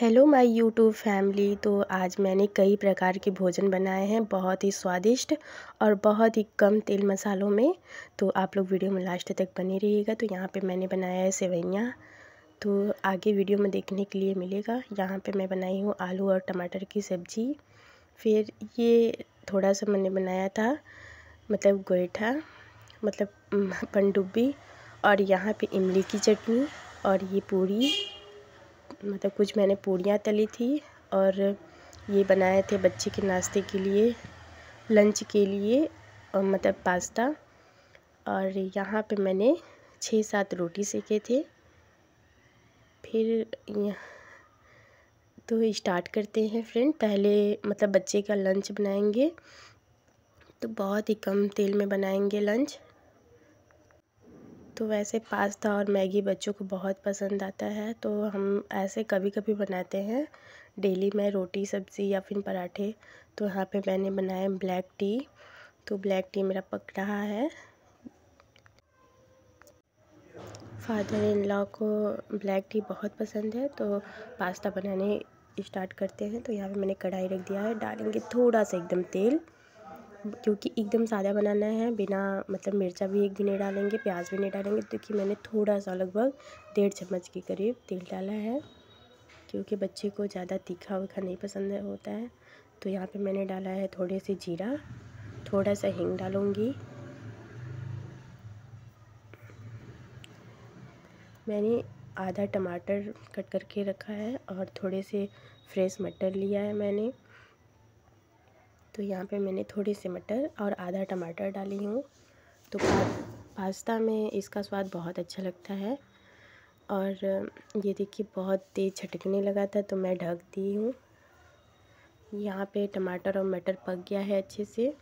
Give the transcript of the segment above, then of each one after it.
hello my YouTube family तो आज मैंने कई प्रकार के भोजन बनाए हैं बहुत ही स्वादिष्ट और बहुत ही कम तेल मसालों में तो आप लोग वीडियो में लास्ट तक बने रहिएगा तो यहाँ पे मैंने बनाया है सेवैयाँ तो आगे वीडियो में देखने के लिए मिलेगा यहाँ पे मैं बनाई हूँ आलू और टमाटर की सब्ज़ी फिर ये थोड़ा सा मैंने बनाया था मतलब गोईठा मतलब पनडुब्बी हम्म, और यहाँ पर इमली की चटनी और ये पूरी मतलब कुछ मैंने पूड़ियाँ तली थी और ये बनाए थे बच्चे के नाश्ते के लिए लंच के लिए और मतलब पास्ता और यहाँ पे मैंने छः सात रोटी सेके थे फिर तो स्टार्ट करते हैं फ्रेंड पहले मतलब बच्चे का लंच बनाएंगे तो बहुत ही कम तेल में बनाएंगे लंच तो वैसे पास्ता और मैगी बच्चों को बहुत पसंद आता है तो हम ऐसे कभी कभी बनाते हैं डेली मैं रोटी सब्ज़ी या फिर पराठे तो यहाँ पे मैंने बनाया ब्लैक टी तो ब्लैक टी मेरा पक रहा है फादर इन लॉ को ब्लैक टी बहुत पसंद है तो पास्ता बनाने स्टार्ट करते हैं तो यहाँ पे मैंने कढ़ाई रख दिया है डालेंगे थोड़ा सा एकदम तेल क्योंकि एकदम सादा बनाना है बिना मतलब मिर्चा भी एक भी नहीं डालेंगे प्याज भी नहीं डालेंगे क्योंकि मैंने थोड़ा सा लगभग डेढ़ चम्मच के करीब तेल डाला है क्योंकि बच्चे को ज़्यादा तीखा वीखा नहीं पसंद होता है तो यहाँ पे मैंने डाला है थोड़े से जीरा थोड़ा सा हींग डालूँगी मैंने आधा टमाटर कट करके रखा है और थोड़े से फ्रेश मटर लिया है मैंने तो यहाँ पे मैंने थोड़े से मटर और आधा टमाटर डाली हूँ तो पास्ता में इसका स्वाद बहुत अच्छा लगता है और ये देखिए बहुत तेज़ छटकने लगा था तो मैं ढक दी हूँ यहाँ पे टमाटर और मटर पक गया है अच्छे से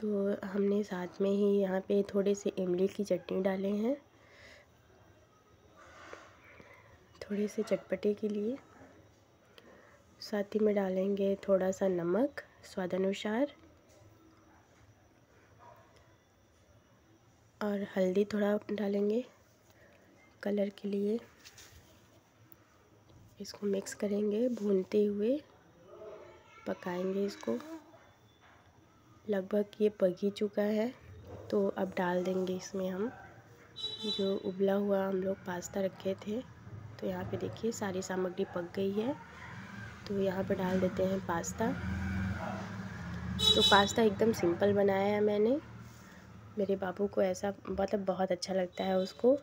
तो हमने साथ में ही यहाँ पे थोड़े से इमली की चटनी डाले हैं थोड़े से चटपटे के लिए साथ ही में डालेंगे थोड़ा सा नमक स्वादानुसार और हल्दी थोड़ा डालेंगे कलर के लिए इसको मिक्स करेंगे भूनते हुए पकाएंगे इसको लगभग ये पक ही चुका है तो अब डाल देंगे इसमें हम जो उबला हुआ हम लोग पास्ता रखे थे तो यहाँ पे देखिए सारी सामग्री पक गई है तो यहाँ पे डाल देते हैं पास्ता तो पास्ता एकदम सिंपल बनाया है मैंने मेरे बाबू को ऐसा मतलब बहुत अच्छा लगता है उसको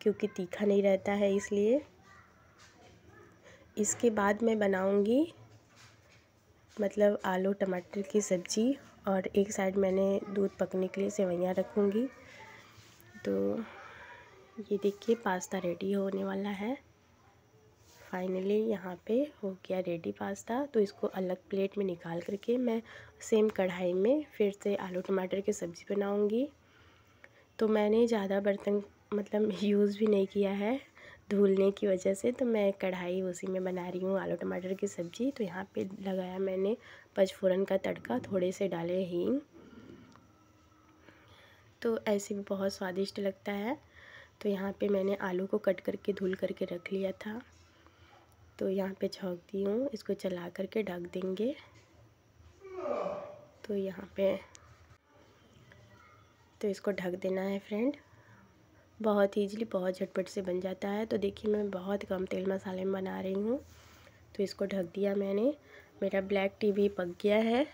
क्योंकि तीखा नहीं रहता है इसलिए इसके बाद मैं बनाऊंगी मतलब आलू टमाटर की सब्ज़ी और एक साइड मैंने दूध पकने के लिए सेवैयाँ रखूँगी तो ये देखिए पास्ता रेडी होने वाला है फाइनली यहाँ पे हो गया रेडी पास्ता तो इसको अलग प्लेट में निकाल करके मैं सेम कढ़ाई में फिर से आलू टमाटर की सब्ज़ी बनाऊँगी तो मैंने ज़्यादा बर्तन मतलब यूज़ भी नहीं किया है धुलने की वजह से तो मैं कढ़ाई उसी में बना रही हूँ आलू टमाटर की सब्ज़ी तो यहाँ पे लगाया मैंने पचफोरन का तड़का थोड़े से डाले हींग तो ऐसे भी बहुत स्वादिष्ट लगता है तो यहाँ पे मैंने आलू को कट करके धुल करके रख लिया था तो यहाँ पे झोंक दी हूँ इसको चला करके ढक देंगे तो यहाँ पे तो इसको ढक देना है फ्रेंड बहुत ईजिली बहुत झटपट से बन जाता है तो देखिए मैं बहुत कम तेल मसाले में बना रही हूँ तो इसको ढक दिया मैंने मेरा ब्लैक टी भी पक गया है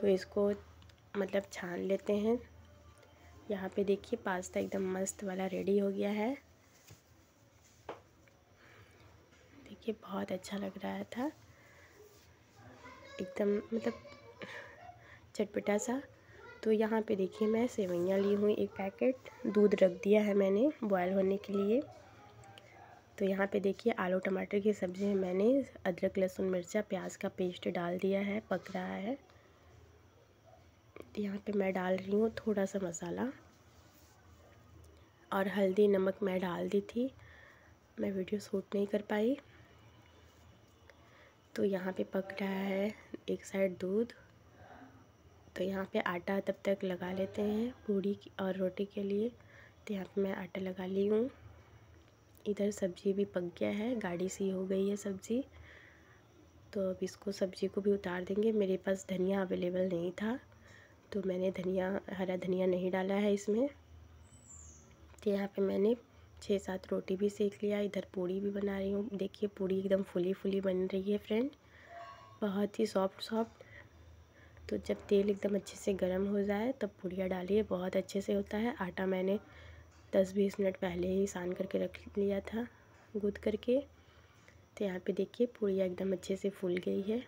तो इसको मतलब छान लेते हैं यहाँ पे देखिए पास्ता एकदम मस्त वाला रेडी हो गया है ये बहुत अच्छा लग रहा था एकदम मतलब चटपटा सा तो यहाँ पे देखिए मैं सेवैयाँ ली हुई एक पैकेट दूध रख दिया है मैंने बॉयल होने के लिए तो यहाँ पे देखिए आलू टमाटर की सब्ज़ी है मैंने अदरक लहसुन मिर्चा प्याज का पेस्ट डाल दिया है पक रहा है यहाँ पे मैं डाल रही हूँ थोड़ा सा मसाला और हल्दी नमक मैं डाल दी थी मैं वीडियो शूट नहीं कर पाई तो यहाँ पे पक रहा है एक साइड दूध तो यहाँ पे आटा तब तक लगा लेते हैं पूड़ी और रोटी के लिए तो यहाँ पे मैं आटा लगा ली हूँ इधर सब्ज़ी भी पक गया है गाढ़ी सी हो गई है सब्ज़ी तो अब इसको सब्ज़ी को भी उतार देंगे मेरे पास धनिया अवेलेबल नहीं था तो मैंने धनिया हरा धनिया नहीं डाला है इसमें तो यहाँ पे मैंने छः सात रोटी भी सेक लिया इधर पूड़ी भी बना रही हूँ देखिए पूड़ी एकदम फुली फुली बन रही है फ्रेंड बहुत ही सॉफ्ट सॉफ्ट तो जब तेल एकदम अच्छे से गर्म हो जाए तब पूड़ियाँ डालिए बहुत अच्छे से होता है आटा मैंने दस बीस मिनट पहले ही सान करके रख लिया था गूद करके तो यहाँ पे देखिए पूड़िया एकदम अच्छे से फूल गई है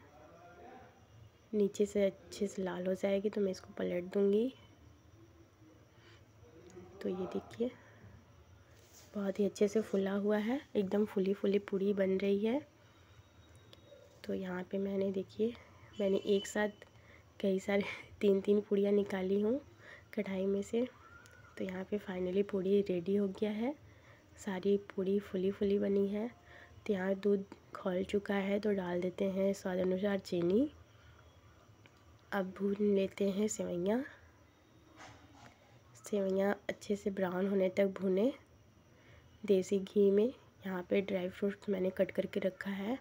नीचे से अच्छे से लाल हो जाएगी तो मैं इसको पलट दूँगी तो ये देखिए बहुत ही अच्छे से फुला हुआ है एकदम फुली फुली पूरी बन रही है तो यहाँ पे मैंने देखिए मैंने एक साथ कई सारे तीन तीन पूड़ियाँ निकाली हूँ कढ़ाई में से तो यहाँ पे फाइनली पूड़ी रेडी हो गया है सारी पूड़ी फुली फुली बनी है तो यहाँ दूध खोल चुका है तो डाल देते हैं स्वाद अनुसार चीनी अब भून लेते हैं सेवैयाँ सेवैयाँ अच्छे से ब्राउन होने तक भुने देसी घी में यहाँ पे ड्राई फ्रूट्स मैंने कट करके रखा है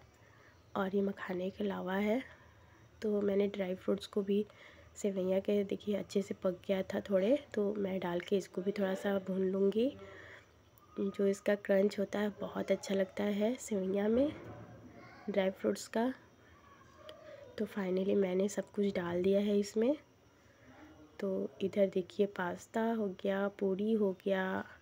और ये मखाने के अलावा है तो मैंने ड्राई फ्रूट्स को भी सेवैया के देखिए अच्छे से पक गया था थोड़े तो मैं डाल के इसको भी थोड़ा सा भून लूँगी जो इसका क्रंच होता है बहुत अच्छा लगता है सेवैया में ड्राई फ्रूट्स का तो फाइनली मैंने सब कुछ डाल दिया है इसमें तो इधर देखिए पास्ता हो गया पूरी हो गया